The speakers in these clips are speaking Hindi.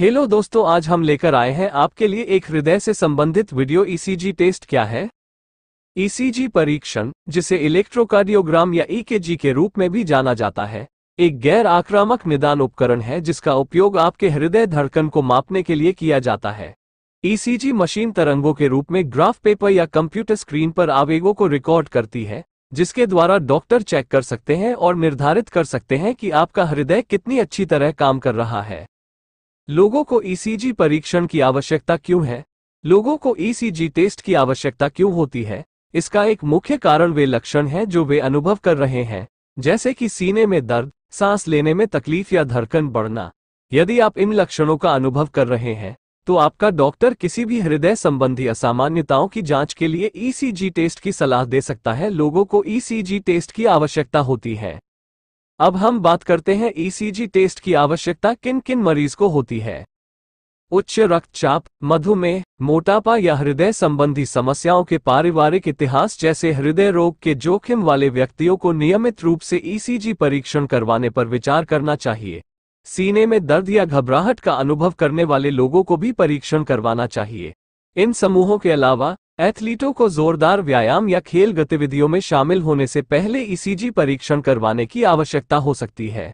हेलो दोस्तों आज हम लेकर आए हैं आपके लिए एक हृदय से संबंधित वीडियो ईसीजी e टेस्ट क्या है ईसीजी e परीक्षण जिसे इलेक्ट्रोकार्डियोग्राम या ईकेजी e के रूप में भी जाना जाता है एक गैर आक्रामक निदान उपकरण है जिसका उपयोग आपके हृदय धड़कन को मापने के लिए किया जाता है ईसीजी मशीन तरंगों के रूप में ग्राफ पेपर या कंप्यूटर स्क्रीन पर आवेगों को रिकॉर्ड करती है जिसके द्वारा डॉक्टर चेक कर सकते हैं और निर्धारित कर सकते हैं कि आपका हृदय कितनी अच्छी तरह काम कर रहा है लोगों को ईसीजी e परीक्षण की आवश्यकता क्यों है लोगों को ईसीजी e टेस्ट की आवश्यकता क्यों होती है इसका एक मुख्य कारण वे लक्षण हैं जो वे अनुभव कर रहे हैं जैसे कि सीने में दर्द सांस लेने में तकलीफ या धड़कन बढ़ना यदि आप इन लक्षणों का अनुभव कर रहे हैं तो आपका डॉक्टर किसी भी हृदय संबंधी असामान्यताओं की जांच के लिए ईसीजी e टेस्ट की सलाह दे सकता है लोगों को ईसीजी टेस्ट की आवश्यकता होती है अब हम बात करते हैं ईसीजी e टेस्ट की आवश्यकता किन किन मरीज को होती है उच्च रक्तचाप मधुमेह मोटापा या हृदय संबंधी समस्याओं के पारिवारिक इतिहास जैसे हृदय रोग के जोखिम वाले व्यक्तियों को नियमित रूप से ईसीजी e परीक्षण करवाने पर विचार करना चाहिए सीने में दर्द या घबराहट का अनुभव करने वाले लोगों को भी परीक्षण करवाना चाहिए इन समूहों के अलावा एथलीटों को जोरदार व्यायाम या खेल गतिविधियों में शामिल होने से पहले ईसीजी e परीक्षण करवाने की आवश्यकता हो सकती है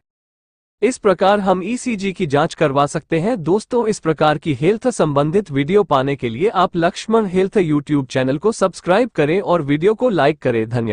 इस प्रकार हम ईसीजी e की जांच करवा सकते हैं दोस्तों इस प्रकार की हेल्थ संबंधित वीडियो पाने के लिए आप लक्ष्मण हेल्थ यूट्यूब चैनल को सब्सक्राइब करें और वीडियो को लाइक करें धन्यवाद